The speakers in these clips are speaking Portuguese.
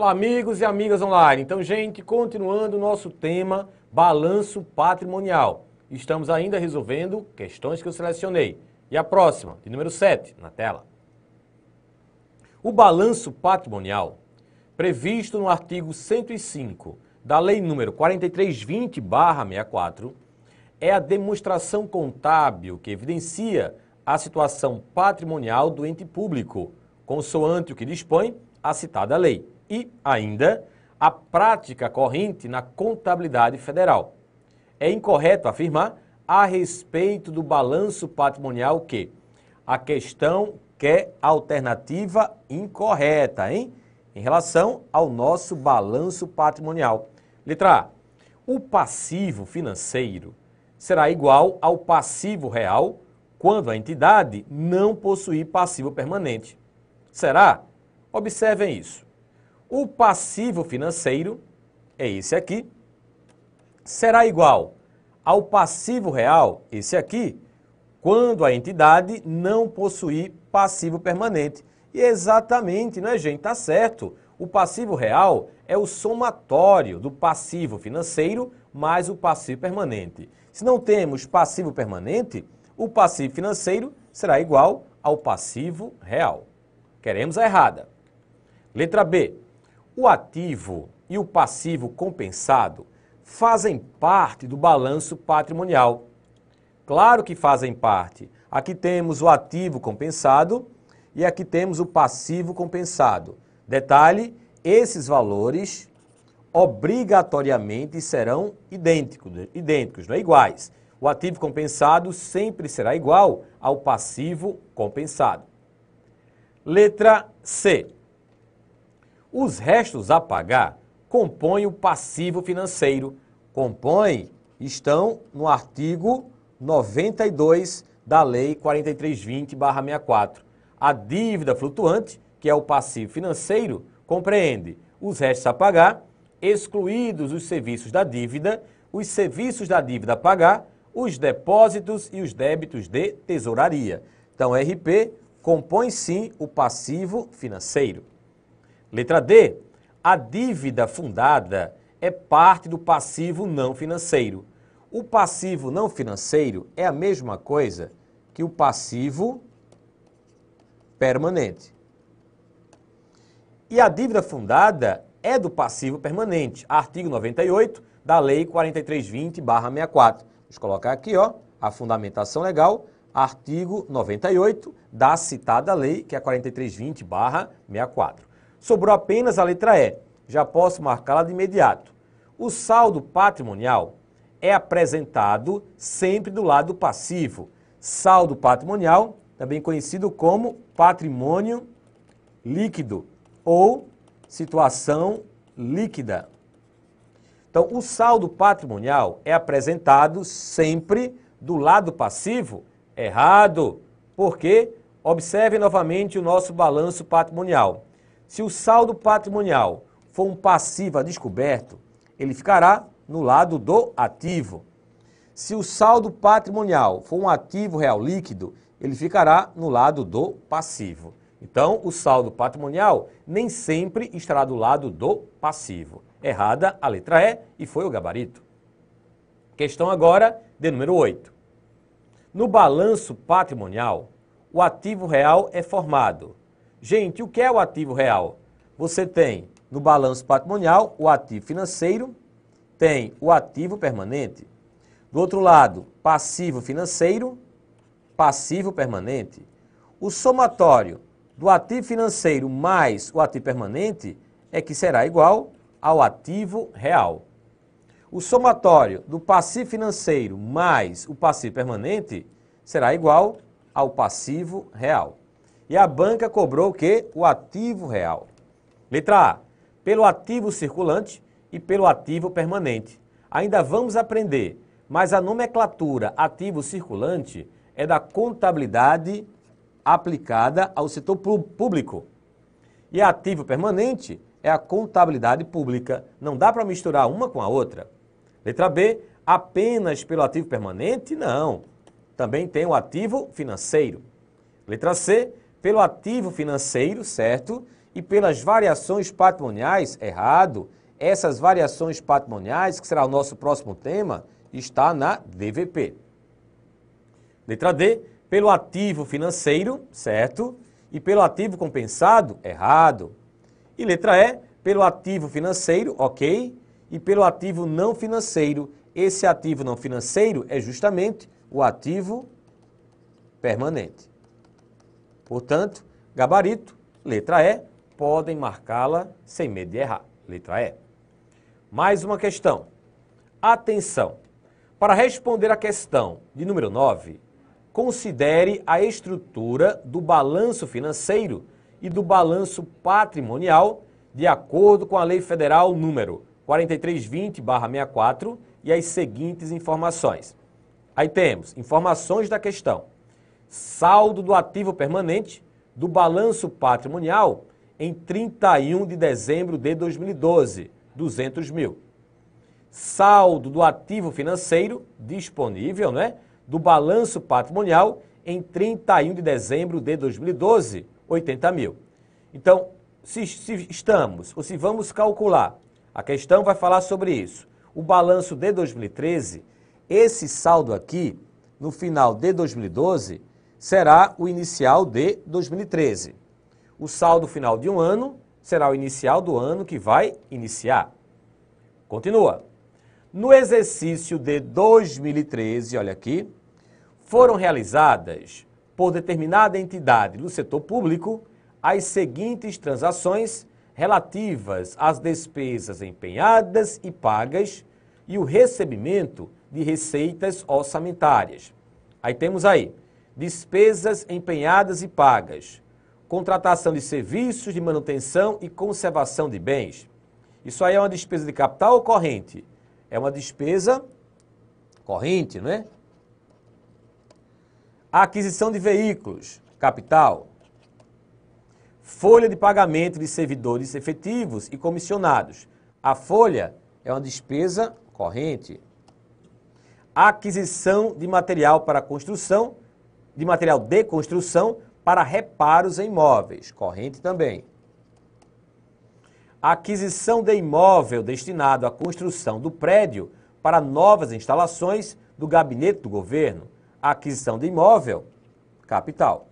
Olá, amigos e amigas online. Então, gente, continuando o nosso tema balanço patrimonial. Estamos ainda resolvendo questões que eu selecionei. E a próxima, de número 7, na tela. O balanço patrimonial, previsto no artigo 105 da Lei número 4320/64, é a demonstração contábil que evidencia a situação patrimonial do ente público, consoante o que dispõe a citada lei e, ainda, a prática corrente na contabilidade federal. É incorreto afirmar, a respeito do balanço patrimonial, que a questão quer é alternativa incorreta, hein? Em relação ao nosso balanço patrimonial. Letra A. O passivo financeiro será igual ao passivo real quando a entidade não possuir passivo permanente. Será? Observem isso. O passivo financeiro, é esse aqui, será igual ao passivo real, esse aqui, quando a entidade não possuir passivo permanente. E é exatamente, né, gente? Tá certo. O passivo real é o somatório do passivo financeiro mais o passivo permanente. Se não temos passivo permanente, o passivo financeiro será igual ao passivo real. Queremos a errada. Letra B. O ativo e o passivo compensado fazem parte do balanço patrimonial. Claro que fazem parte. Aqui temos o ativo compensado e aqui temos o passivo compensado. Detalhe: esses valores obrigatoriamente serão idênticos, idênticos, não é iguais. O ativo compensado sempre será igual ao passivo compensado. Letra C. Os restos a pagar compõem o passivo financeiro. Compõem, estão no artigo 92 da Lei 4320-64. A dívida flutuante, que é o passivo financeiro, compreende os restos a pagar, excluídos os serviços da dívida, os serviços da dívida a pagar, os depósitos e os débitos de tesouraria. Então, RP compõe sim o passivo financeiro. Letra D. A dívida fundada é parte do passivo não financeiro. O passivo não financeiro é a mesma coisa que o passivo permanente. E a dívida fundada é do passivo permanente, artigo 98 da Lei 4320/64. Vamos colocar aqui, ó, a fundamentação legal, artigo 98 da citada lei, que é 4320/64. Sobrou apenas a letra E. Já posso marcá-la de imediato. O saldo patrimonial é apresentado sempre do lado passivo. Saldo patrimonial, também conhecido como patrimônio líquido ou situação líquida. Então, o saldo patrimonial é apresentado sempre do lado passivo? Errado! por quê? observe novamente o nosso balanço patrimonial. Se o saldo patrimonial for um passivo a descoberto, ele ficará no lado do ativo. Se o saldo patrimonial for um ativo real líquido, ele ficará no lado do passivo. Então, o saldo patrimonial nem sempre estará do lado do passivo. Errada a letra E e foi o gabarito. Questão agora de número 8. No balanço patrimonial, o ativo real é formado Gente, o que é o ativo real? Você tem no balanço patrimonial o ativo financeiro, tem o ativo permanente. Do outro lado, passivo financeiro, passivo permanente. O somatório do ativo financeiro mais o ativo permanente é que será igual ao ativo real. O somatório do passivo financeiro mais o passivo permanente será igual ao passivo real e a banca cobrou o quê? O ativo real. Letra A, pelo ativo circulante e pelo ativo permanente. Ainda vamos aprender, mas a nomenclatura ativo circulante é da contabilidade aplicada ao setor público. E ativo permanente é a contabilidade pública. Não dá para misturar uma com a outra. Letra B, apenas pelo ativo permanente? Não. Também tem o ativo financeiro. Letra C, pelo ativo financeiro, certo? E pelas variações patrimoniais, errado. Essas variações patrimoniais, que será o nosso próximo tema, está na DVP. Letra D, pelo ativo financeiro, certo? E pelo ativo compensado, errado. E letra E, pelo ativo financeiro, ok? E pelo ativo não financeiro, esse ativo não financeiro é justamente o ativo permanente. Portanto, gabarito, letra E, podem marcá-la sem medo de errar. Letra E. Mais uma questão. Atenção! Para responder à questão de número 9, considere a estrutura do balanço financeiro e do balanço patrimonial de acordo com a Lei Federal número 4320/64 e as seguintes informações. Aí temos informações da questão saldo do ativo permanente do balanço patrimonial em 31 de dezembro de 2012, 200 mil. Saldo do ativo financeiro disponível, né? Do balanço patrimonial em 31 de dezembro de 2012, 80 mil. Então, se, se estamos, ou se vamos calcular, a questão vai falar sobre isso. O balanço de 2013, esse saldo aqui, no final de 2012, será o inicial de 2013. O saldo final de um ano será o inicial do ano que vai iniciar. Continua. No exercício de 2013, olha aqui, foram realizadas por determinada entidade do setor público as seguintes transações relativas às despesas empenhadas e pagas e o recebimento de receitas orçamentárias. Aí temos aí despesas empenhadas e pagas, contratação de serviços de manutenção e conservação de bens. Isso aí é uma despesa de capital ou corrente? É uma despesa corrente, não é? Aquisição de veículos, capital. Folha de pagamento de servidores efetivos e comissionados. A folha é uma despesa corrente. Aquisição de material para construção de material de construção para reparos em imóveis, corrente também. aquisição de imóvel destinado à construção do prédio para novas instalações do gabinete do governo, aquisição de imóvel, capital.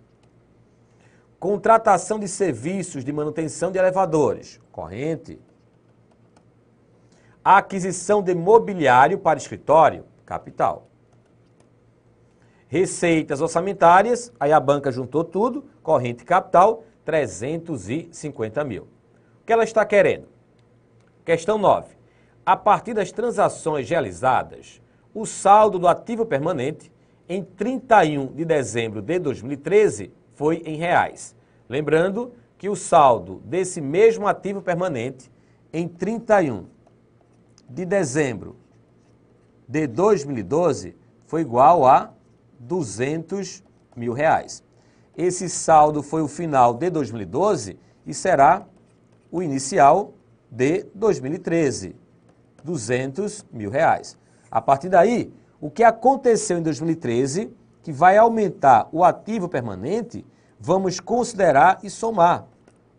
Contratação de serviços de manutenção de elevadores, corrente. aquisição de mobiliário para escritório, capital. Receitas orçamentárias, aí a banca juntou tudo, corrente capital, 350 mil. O que ela está querendo? Questão 9. A partir das transações realizadas, o saldo do ativo permanente em 31 de dezembro de 2013 foi em reais. Lembrando que o saldo desse mesmo ativo permanente em 31 de dezembro de 2012 foi igual a 200 mil reais. Esse saldo foi o final de 2012 e será o inicial de 2013, 200 mil reais. A partir daí, o que aconteceu em 2013, que vai aumentar o ativo permanente, vamos considerar e somar,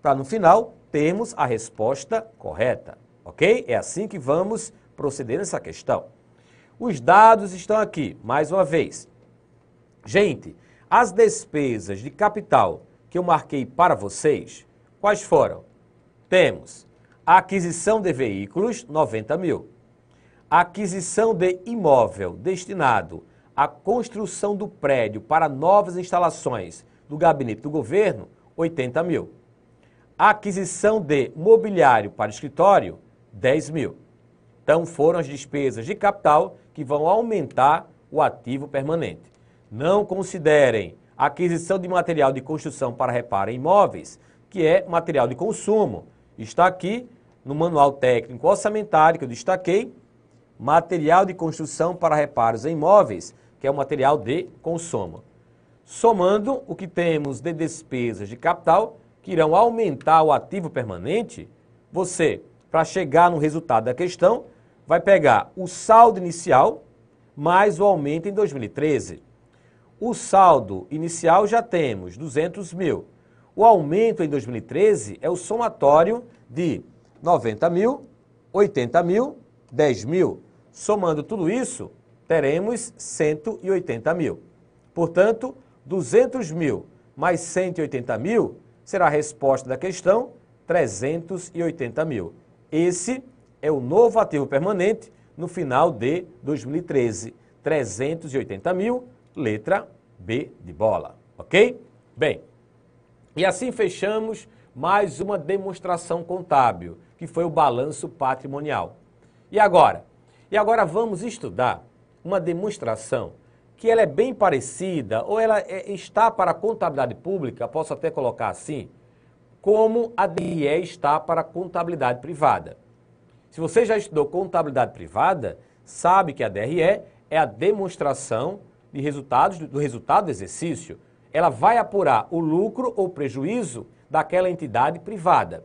para no final termos a resposta correta, ok? É assim que vamos proceder nessa questão. Os dados estão aqui, mais uma vez. Gente, as despesas de capital que eu marquei para vocês, quais foram? Temos a aquisição de veículos, 90 mil. A aquisição de imóvel destinado à construção do prédio para novas instalações do gabinete do governo, 80 mil. A aquisição de mobiliário para escritório, 10 mil. Então foram as despesas de capital que vão aumentar o ativo permanente não considerem aquisição de material de construção para reparo em imóveis, que é material de consumo. Está aqui no Manual Técnico Orçamentário, que eu destaquei, material de construção para reparos em imóveis, que é o material de consumo. Somando o que temos de despesas de capital, que irão aumentar o ativo permanente, você, para chegar no resultado da questão, vai pegar o saldo inicial mais o aumento em 2013. O saldo inicial já temos 200 mil. O aumento em 2013 é o somatório de 90 mil, 80 mil, 10 mil. Somando tudo isso, teremos 180 mil. Portanto, 200 mil mais 180 mil será a resposta da questão 380 mil. Esse é o novo ativo permanente no final de 2013. 380 mil Letra B de bola, ok? Bem, e assim fechamos mais uma demonstração contábil, que foi o balanço patrimonial. E agora? E agora vamos estudar uma demonstração que ela é bem parecida, ou ela é, está para a contabilidade pública, posso até colocar assim, como a DRE está para a contabilidade privada. Se você já estudou contabilidade privada, sabe que a DRE é a demonstração de resultados, do resultado do exercício, ela vai apurar o lucro ou prejuízo daquela entidade privada.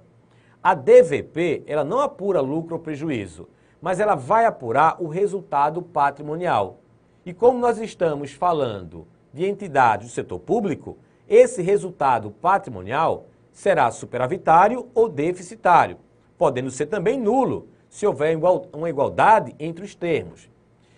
A DVP, ela não apura lucro ou prejuízo, mas ela vai apurar o resultado patrimonial. E como nós estamos falando de entidades do setor público, esse resultado patrimonial será superavitário ou deficitário, podendo ser também nulo, se houver uma igualdade entre os termos.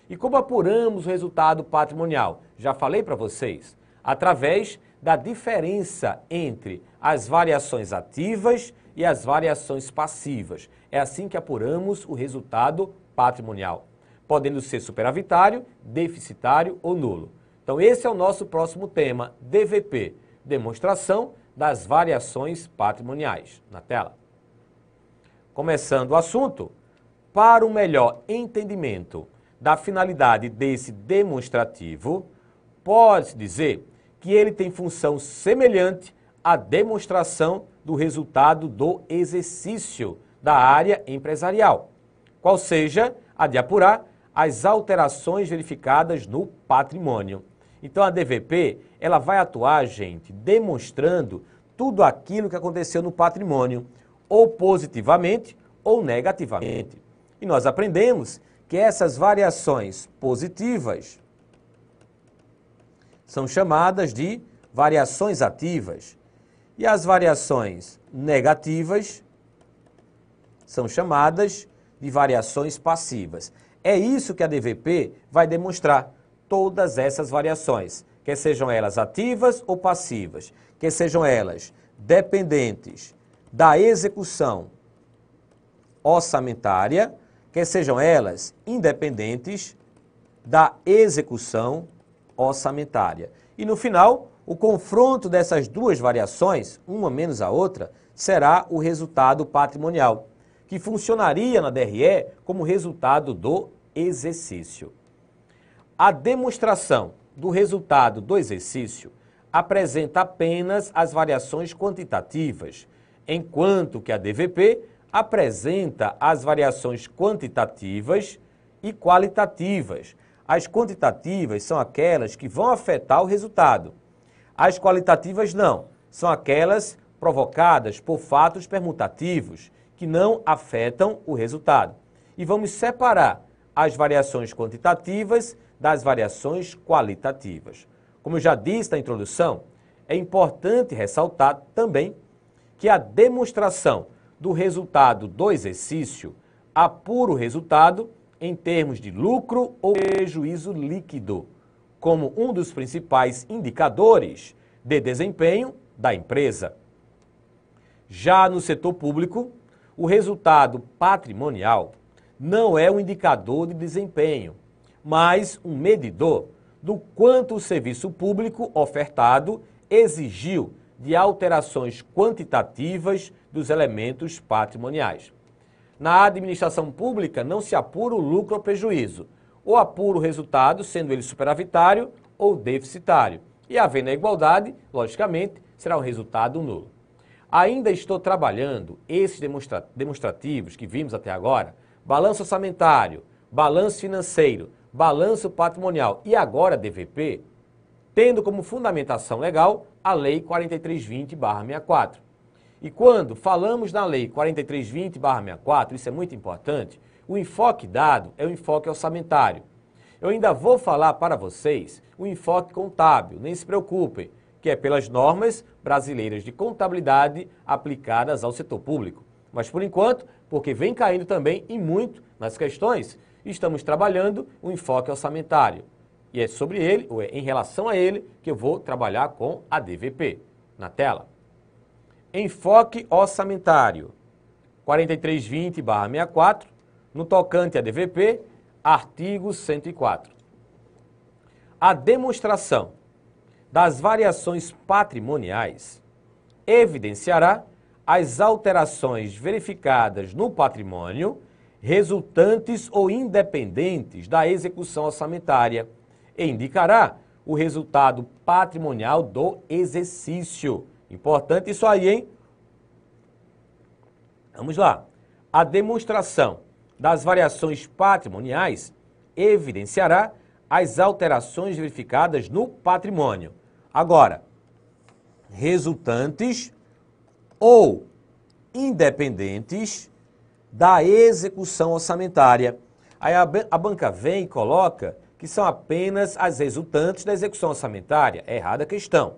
E como apuramos o resultado patrimonial? Já falei para vocês, através da diferença entre as variações ativas e as variações passivas. É assim que apuramos o resultado patrimonial, podendo ser superavitário, deficitário ou nulo. Então esse é o nosso próximo tema, DVP, demonstração das variações patrimoniais. Na tela. Começando o assunto, para o um melhor entendimento da finalidade desse demonstrativo, pode-se dizer que ele tem função semelhante à demonstração do resultado do exercício da área empresarial, qual seja a de apurar as alterações verificadas no patrimônio. Então a DVP, ela vai atuar, gente, demonstrando tudo aquilo que aconteceu no patrimônio, ou positivamente ou negativamente. E nós aprendemos que essas variações positivas são chamadas de variações ativas e as variações negativas são chamadas de variações passivas. É isso que a DVP vai demonstrar, todas essas variações, quer sejam elas ativas ou passivas, quer sejam elas dependentes da execução orçamentária que sejam elas independentes da execução orçamentária. E no final, o confronto dessas duas variações, uma menos a outra, será o resultado patrimonial, que funcionaria na DRE como resultado do exercício. A demonstração do resultado do exercício apresenta apenas as variações quantitativas, enquanto que a DVP apresenta as variações quantitativas e qualitativas. As quantitativas são aquelas que vão afetar o resultado. As qualitativas não, são aquelas provocadas por fatos permutativos que não afetam o resultado. E vamos separar as variações quantitativas das variações qualitativas. Como eu já disse na introdução, é importante ressaltar também que a demonstração do resultado do exercício apura o resultado em termos de lucro ou prejuízo líquido, como um dos principais indicadores de desempenho da empresa. Já no setor público, o resultado patrimonial não é um indicador de desempenho, mas um medidor do quanto o serviço público ofertado exigiu de alterações quantitativas dos elementos patrimoniais. Na administração pública, não se apura o lucro ou prejuízo, ou apura o resultado, sendo ele superavitário ou deficitário. E havendo a igualdade, logicamente, será um resultado nulo. Ainda estou trabalhando esses demonstra demonstrativos que vimos até agora: balanço orçamentário, balanço financeiro, balanço patrimonial e agora DVP, tendo como fundamentação legal a Lei 4320-64. E quando falamos na Lei 4320-64, isso é muito importante, o enfoque dado é o enfoque orçamentário. Eu ainda vou falar para vocês o enfoque contábil, nem se preocupem, que é pelas normas brasileiras de contabilidade aplicadas ao setor público. Mas por enquanto, porque vem caindo também e muito nas questões, estamos trabalhando o enfoque orçamentário. E é sobre ele, ou é em relação a ele, que eu vou trabalhar com a DVP. Na tela enfoque orçamentário 4320-64, no tocante a DVP, artigo 104. A demonstração das variações patrimoniais evidenciará as alterações verificadas no patrimônio resultantes ou independentes da execução orçamentária e indicará o resultado patrimonial do exercício Importante isso aí, hein? Vamos lá. A demonstração das variações patrimoniais evidenciará as alterações verificadas no patrimônio. Agora, resultantes ou independentes da execução orçamentária. Aí a, a banca vem e coloca que são apenas as resultantes da execução orçamentária. É errada a questão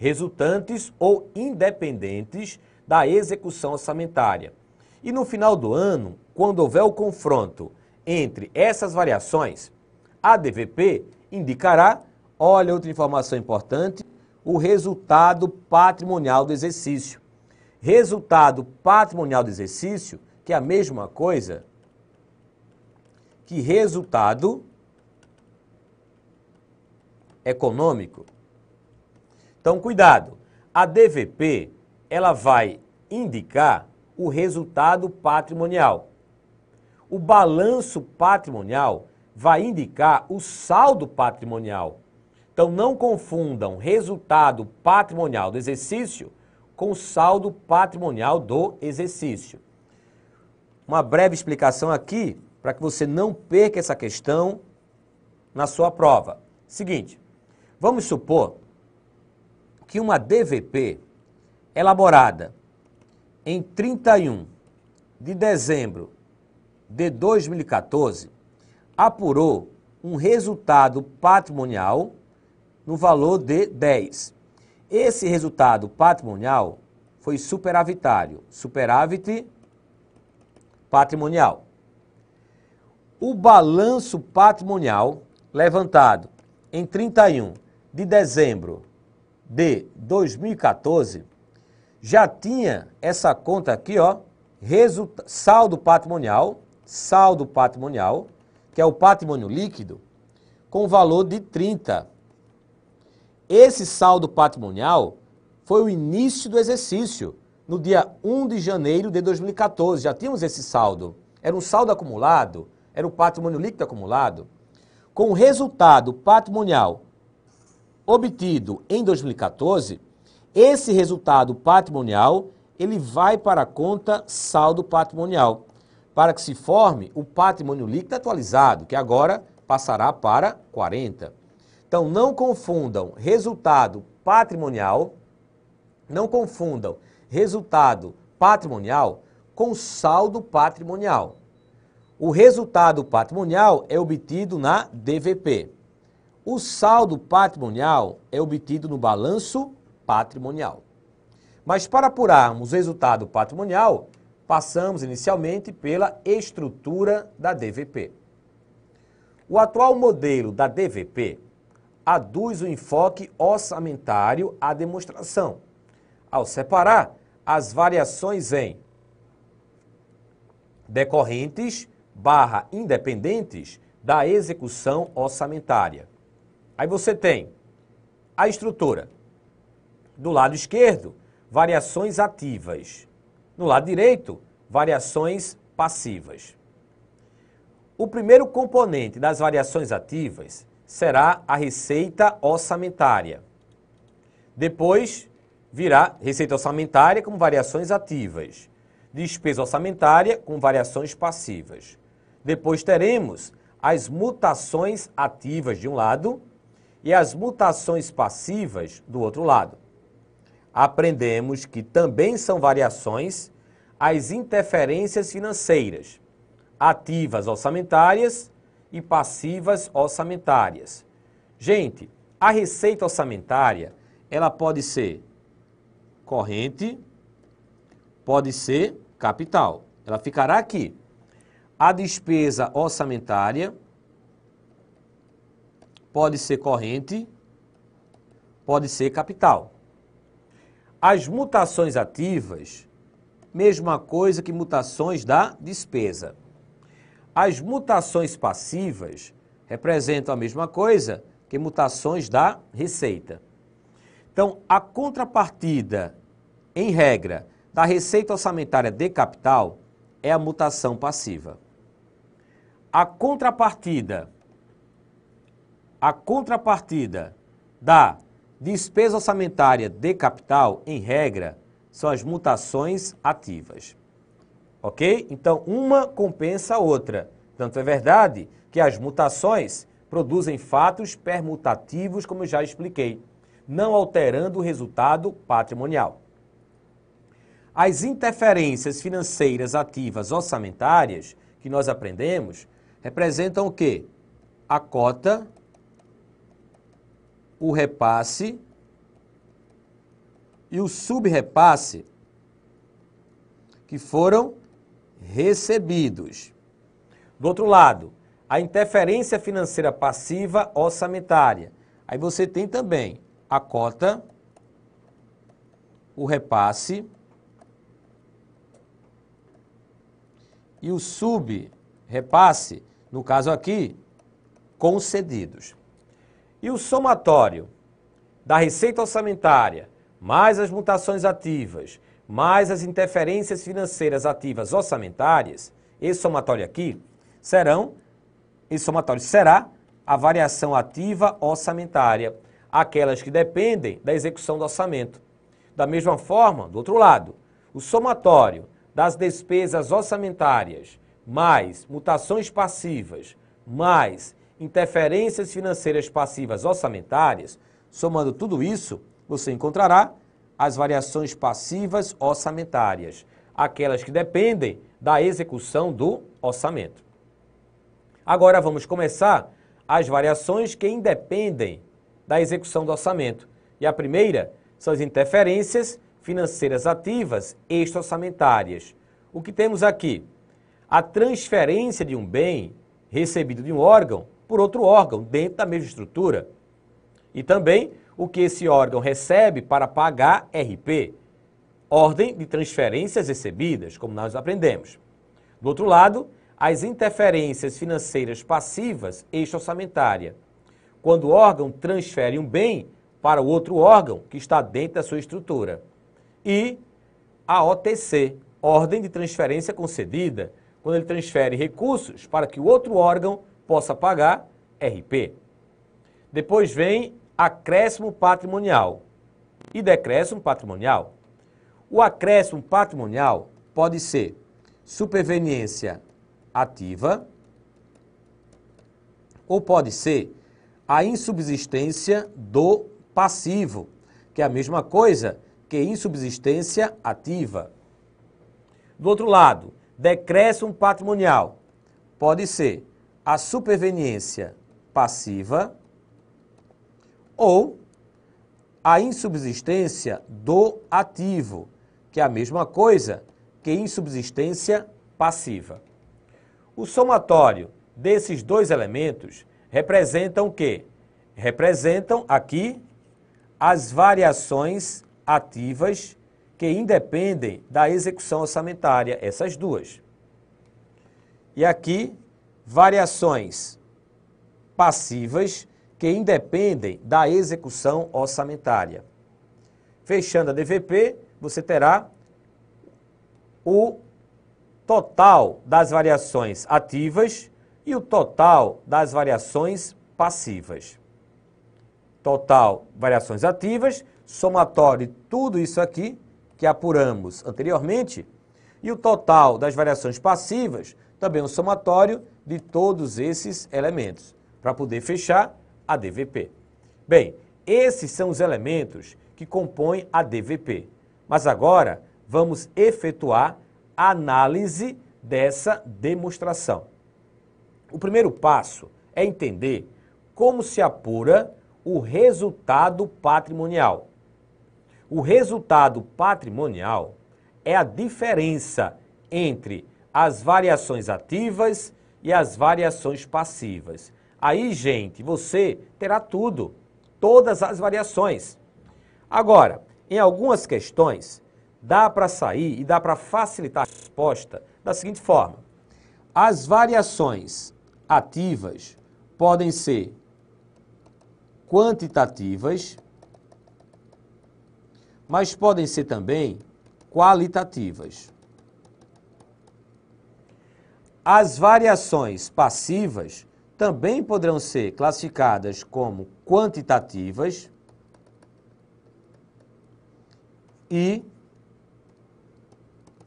resultantes ou independentes da execução orçamentária. E no final do ano, quando houver o confronto entre essas variações, a DVP indicará, olha outra informação importante, o resultado patrimonial do exercício. Resultado patrimonial do exercício, que é a mesma coisa que resultado econômico então, cuidado. A DVP, ela vai indicar o resultado patrimonial. O balanço patrimonial vai indicar o saldo patrimonial. Então não confundam resultado patrimonial do exercício com saldo patrimonial do exercício. Uma breve explicação aqui para que você não perca essa questão na sua prova. Seguinte, vamos supor que uma DVP elaborada em 31 de dezembro de 2014 apurou um resultado patrimonial no valor de 10. Esse resultado patrimonial foi superavitário, superávit patrimonial. O balanço patrimonial levantado em 31 de dezembro de 2014 já tinha essa conta aqui, ó, saldo patrimonial, saldo patrimonial, que é o patrimônio líquido, com valor de 30. Esse saldo patrimonial foi o início do exercício, no dia 1 de janeiro de 2014. Já tínhamos esse saldo. Era um saldo acumulado, era o patrimônio líquido acumulado. Com o resultado patrimonial obtido em 2014, esse resultado patrimonial ele vai para a conta saldo patrimonial, para que se forme o patrimônio líquido atualizado, que agora passará para 40. Então não confundam resultado patrimonial, não confundam resultado patrimonial com saldo patrimonial. O resultado patrimonial é obtido na DVP. O saldo patrimonial é obtido no balanço patrimonial. Mas para apurarmos o resultado patrimonial, passamos inicialmente pela estrutura da DVP. O atual modelo da DVP aduz o enfoque orçamentário à demonstração, ao separar as variações em decorrentes barra independentes da execução orçamentária Aí você tem a estrutura. Do lado esquerdo, variações ativas. No lado direito, variações passivas. O primeiro componente das variações ativas será a receita orçamentária. Depois virá receita orçamentária com variações ativas, despesa orçamentária com variações passivas. Depois teremos as mutações ativas de um lado e as mutações passivas do outro lado. Aprendemos que também são variações as interferências financeiras, ativas orçamentárias e passivas orçamentárias. Gente, a receita orçamentária, ela pode ser corrente, pode ser capital. Ela ficará aqui. A despesa orçamentária pode ser corrente, pode ser capital. As mutações ativas, mesma coisa que mutações da despesa. As mutações passivas representam a mesma coisa que mutações da receita. Então, a contrapartida, em regra, da receita orçamentária de capital é a mutação passiva. A contrapartida a contrapartida da despesa orçamentária de capital, em regra, são as mutações ativas. Ok? Então, uma compensa a outra. Tanto é verdade que as mutações produzem fatos permutativos, como já expliquei, não alterando o resultado patrimonial. As interferências financeiras ativas orçamentárias que nós aprendemos representam o quê? A cota o repasse e o subrepasse que foram recebidos. Do outro lado, a interferência financeira passiva orçamentária. Aí você tem também a cota, o repasse e o subrepasse, no caso aqui, concedidos. E o somatório da receita orçamentária, mais as mutações ativas, mais as interferências financeiras ativas orçamentárias, esse somatório aqui, serão, esse somatório será a variação ativa orçamentária, aquelas que dependem da execução do orçamento. Da mesma forma, do outro lado, o somatório das despesas orçamentárias mais mutações passivas mais interferências financeiras passivas orçamentárias, somando tudo isso, você encontrará as variações passivas orçamentárias, aquelas que dependem da execução do orçamento. Agora vamos começar as variações que independem da execução do orçamento. E a primeira são as interferências financeiras ativas extra-orçamentárias. O que temos aqui? A transferência de um bem recebido de um órgão por outro órgão dentro da mesma estrutura. E também o que esse órgão recebe para pagar RP, ordem de transferências recebidas, como nós aprendemos. Do outro lado, as interferências financeiras passivas extra-orçamentária, quando o órgão transfere um bem para outro órgão que está dentro da sua estrutura. E a OTC, ordem de transferência concedida, quando ele transfere recursos para que o outro órgão possa pagar RP. Depois vem acréscimo patrimonial e decréscimo patrimonial. O acréscimo patrimonial pode ser superveniência ativa ou pode ser a insubsistência do passivo, que é a mesma coisa que insubsistência ativa. Do outro lado, decréscimo patrimonial pode ser a superveniência passiva ou a insubsistência do ativo, que é a mesma coisa que insubsistência passiva. O somatório desses dois elementos representam o quê? Representam aqui as variações ativas que independem da execução orçamentária, essas duas. E aqui variações passivas que independem da execução orçamentária. Fechando a DVP, você terá o total das variações ativas e o total das variações passivas. Total variações ativas, somatório de tudo isso aqui que apuramos anteriormente, e o total das variações passivas, também o somatório de todos esses elementos, para poder fechar a DVP. Bem, esses são os elementos que compõem a DVP. Mas agora vamos efetuar a análise dessa demonstração. O primeiro passo é entender como se apura o resultado patrimonial. O resultado patrimonial é a diferença entre as variações ativas e as variações passivas. Aí, gente, você terá tudo, todas as variações. Agora, em algumas questões, dá para sair e dá para facilitar a resposta da seguinte forma: as variações ativas podem ser quantitativas, mas podem ser também qualitativas. As variações passivas também poderão ser classificadas como quantitativas e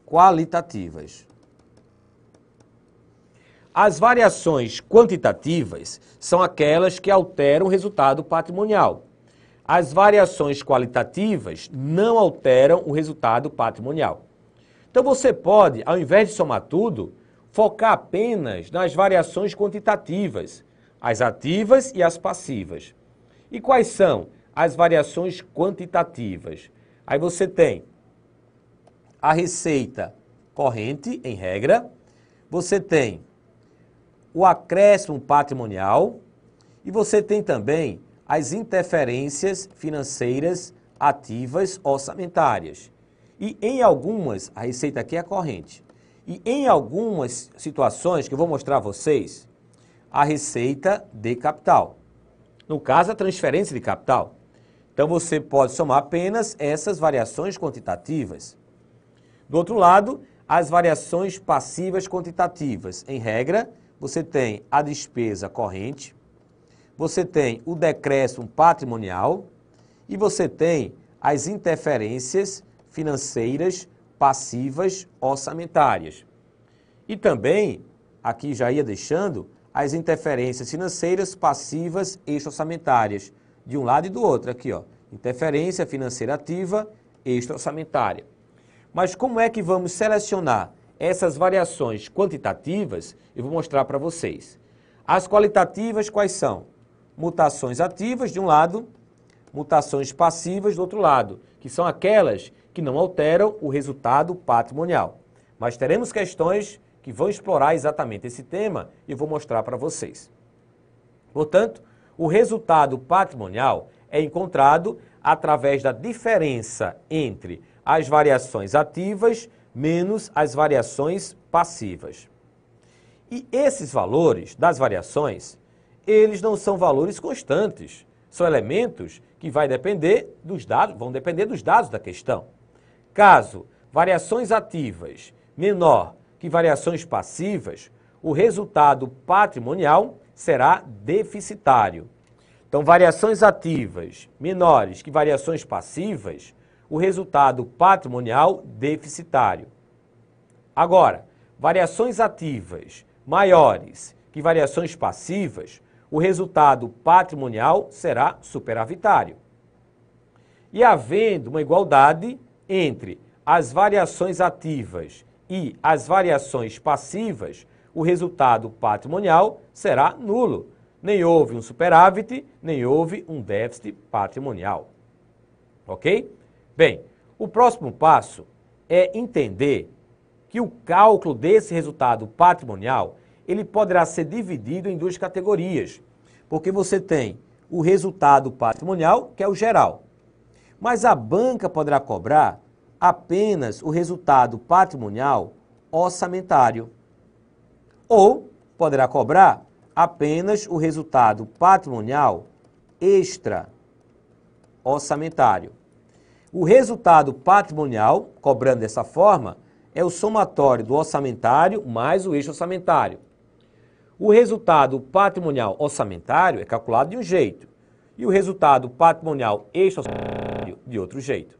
qualitativas. As variações quantitativas são aquelas que alteram o resultado patrimonial. As variações qualitativas não alteram o resultado patrimonial. Então você pode, ao invés de somar tudo, focar apenas nas variações quantitativas, as ativas e as passivas. E quais são as variações quantitativas? Aí você tem a receita corrente, em regra, você tem o acréscimo patrimonial e você tem também as interferências financeiras ativas orçamentárias. E em algumas, a receita aqui é corrente. E em algumas situações que eu vou mostrar a vocês, a receita de capital. No caso, a transferência de capital. Então você pode somar apenas essas variações quantitativas. Do outro lado, as variações passivas quantitativas. Em regra, você tem a despesa corrente, você tem o decréscimo patrimonial e você tem as interferências financeiras passivas orçamentárias. E também, aqui já ia deixando, as interferências financeiras passivas extra-orçamentárias, de um lado e do outro, aqui, ó. Interferência financeira ativa extra-orçamentária. Mas como é que vamos selecionar essas variações quantitativas? Eu vou mostrar para vocês. As qualitativas quais são? Mutações ativas de um lado, mutações passivas do outro lado, que são aquelas que não alteram o resultado patrimonial. Mas teremos questões que vão explorar exatamente esse tema e vou mostrar para vocês. Portanto, o resultado patrimonial é encontrado através da diferença entre as variações ativas menos as variações passivas. E esses valores das variações, eles não são valores constantes, são elementos que vai depender dos dados, vão depender dos dados da questão. Caso variações ativas menor que variações passivas, o resultado patrimonial será deficitário. Então, variações ativas menores que variações passivas, o resultado patrimonial deficitário. Agora, variações ativas maiores que variações passivas, o resultado patrimonial será superavitário. E havendo uma igualdade, entre as variações ativas e as variações passivas, o resultado patrimonial será nulo. Nem houve um superávit, nem houve um déficit patrimonial. Ok? Bem, o próximo passo é entender que o cálculo desse resultado patrimonial ele poderá ser dividido em duas categorias, porque você tem o resultado patrimonial, que é o geral, mas a banca poderá cobrar apenas o resultado patrimonial orçamentário ou poderá cobrar apenas o resultado patrimonial extra orçamentário. O resultado patrimonial, cobrando dessa forma, é o somatório do orçamentário mais o extra orçamentário. O resultado patrimonial orçamentário é calculado de um jeito e o resultado patrimonial extra orçamentário salário de outro jeito.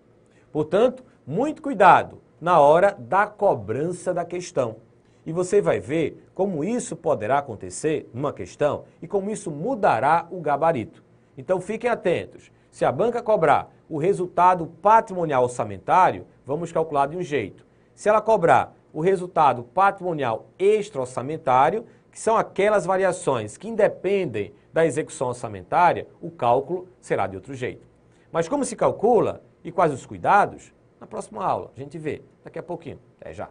Portanto, muito cuidado na hora da cobrança da questão. E você vai ver como isso poderá acontecer numa questão e como isso mudará o gabarito. Então fiquem atentos. Se a banca cobrar o resultado patrimonial orçamentário, vamos calcular de um jeito. Se ela cobrar o resultado patrimonial extra-orçamentário, que são aquelas variações que independem da execução orçamentária, o cálculo será de outro jeito. Mas como se calcula e quais os cuidados, na próxima aula a gente vê. Daqui a pouquinho. Até já.